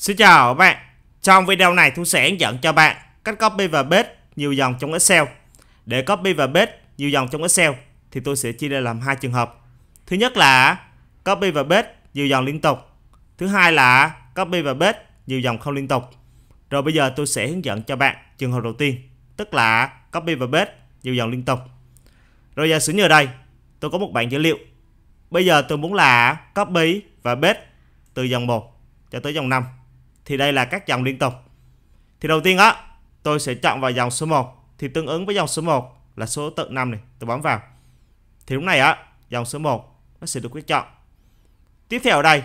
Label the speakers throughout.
Speaker 1: Xin chào các bạn Trong video này tôi sẽ hướng dẫn cho bạn cách copy và paste nhiều dòng trong Excel Để copy và paste nhiều dòng trong Excel thì tôi sẽ chia ra làm hai trường hợp Thứ nhất là copy và paste nhiều dòng liên tục Thứ hai là copy và paste nhiều dòng không liên tục Rồi bây giờ tôi sẽ hướng dẫn cho bạn trường hợp đầu tiên Tức là copy và paste nhiều dòng liên tục Rồi giả sử như ở đây tôi có một bảng dữ liệu Bây giờ tôi muốn là copy và paste từ dòng 1 cho tới dòng 5 thì đây là các dòng liên tục. Thì đầu tiên á, tôi sẽ chọn vào dòng số 1 thì tương ứng với dòng số 1 là số tự 5 này, tôi bấm vào. Thì lúc này á, dòng số 1 nó sẽ được quyết chọn. Tiếp theo ở đây,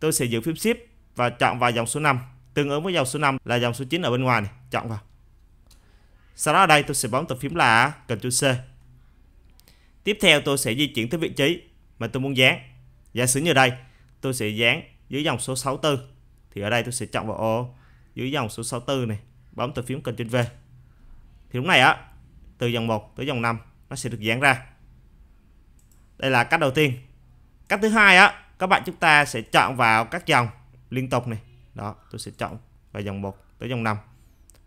Speaker 1: tôi sẽ giữ phím shift và chọn vào dòng số 5, tương ứng với dòng số 5 là dòng số 9 ở bên ngoài này, chọn vào. Sau đó ở đây tôi sẽ bấm tờ phím là Ctrl C. Tiếp theo tôi sẽ di chuyển tới vị trí mà tôi muốn dán. Giả sử như đây, tôi sẽ dán dưới dòng số 64 thì ở đây tôi sẽ chọn vào ô dưới dòng số 64 này bấm từ phím cần trên V thì lúc này á từ dòng 1 tới dòng 5 nó sẽ được dán ra đây là cách đầu tiên cách thứ hai á các bạn chúng ta sẽ chọn vào các dòng liên tục này đó tôi sẽ chọn vào dòng 1 tới dòng 5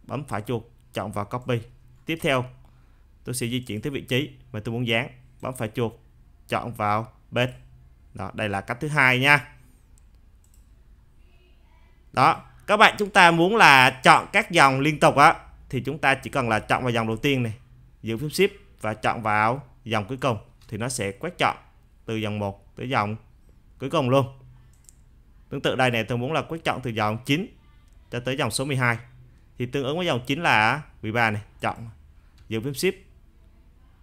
Speaker 1: bấm phải chuột chọn vào copy tiếp theo tôi sẽ di chuyển tới vị trí mà tôi muốn dán bấm phải chuột chọn vào bên đó đây là cách thứ hai nha đó các bạn chúng ta muốn là chọn các dòng liên tục á thì chúng ta chỉ cần là chọn vào dòng đầu tiên này giữ phím ship và chọn vào dòng cuối cùng thì nó sẽ quét chọn từ dòng 1 tới dòng cuối cùng luôn tương tự đây này tôi muốn là quét chọn từ dòng 9 cho tới dòng số 12 thì tương ứng với dòng 9 là 13 này chọn giữ phím ship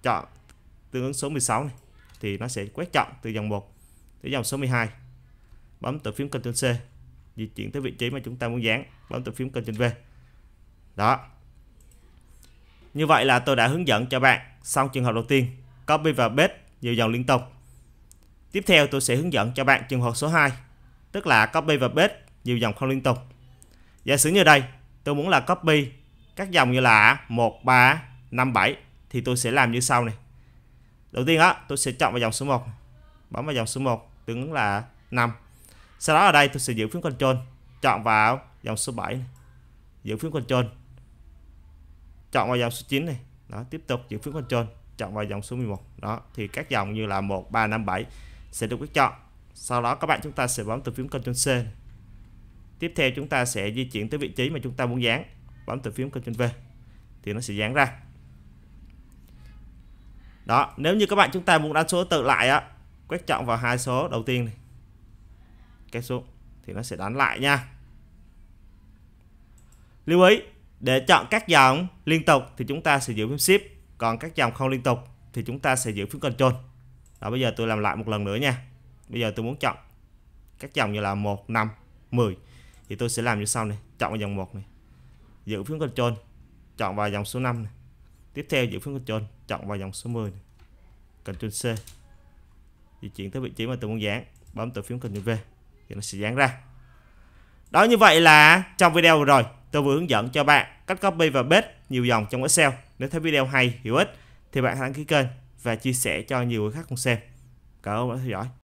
Speaker 1: chọn tương ứng số 16 này thì nó sẽ quét chọn từ dòng 1 tới dòng số 12 bấm từ phím Ctrl C di chuyển tới vị trí mà chúng ta muốn dán bấm tệp phím Ctrl V đó như vậy là tôi đã hướng dẫn cho bạn xong trường hợp đầu tiên copy và paste nhiều dòng liên tục tiếp theo tôi sẽ hướng dẫn cho bạn trường hợp số 2 tức là copy và paste nhiều dòng không liên tục giả sử như đây tôi muốn là copy các dòng như là 1, 3, 5, 7 thì tôi sẽ làm như sau này đầu tiên á tôi sẽ chọn vào dòng số 1 bấm vào dòng số 1 tương ứng là 5 sau đó ở đây tôi sẽ giữ phím control chọn vào dòng số 7 này. giữ phím control chọn vào dòng số 9 này đó tiếp tục giữ phím control chọn vào dòng số 11 đó thì các dòng như là 1 3 5 7 sẽ được quyết chọn sau đó các bạn chúng ta sẽ bấm từ phím control C tiếp theo chúng ta sẽ di chuyển tới vị trí mà chúng ta muốn dán bấm từ phím control V thì nó sẽ dán ra đó nếu như các bạn chúng ta muốn đánh số tự lại á quét chọn vào hai số đầu tiên này kết xuống thì nó sẽ đánh lại nha lưu ý để chọn các dòng liên tục thì chúng ta sẽ giữ phím shift còn các dòng không liên tục thì chúng ta sẽ giữ phím control đó bây giờ tôi làm lại một lần nữa nha bây giờ tôi muốn chọn các dòng như là 1, 5, 10 thì tôi sẽ làm như sau này chọn vào dòng 1 này giữ phím control chọn vào dòng số 5 này tiếp theo giữ phím control chọn vào dòng số 10 này. Ctrl C di chuyển tới vị trí mà tôi muốn dán bấm từ phím Ctrl V thì nó sẽ dán ra đó như vậy là trong video vừa rồi tôi vừa hướng dẫn cho bạn cách copy và paste nhiều dòng trong Excel nếu thấy video hay hữu ích thì bạn hãy đăng ký kênh và chia sẻ cho nhiều người khác cùng xem cảm ơn đã theo dõi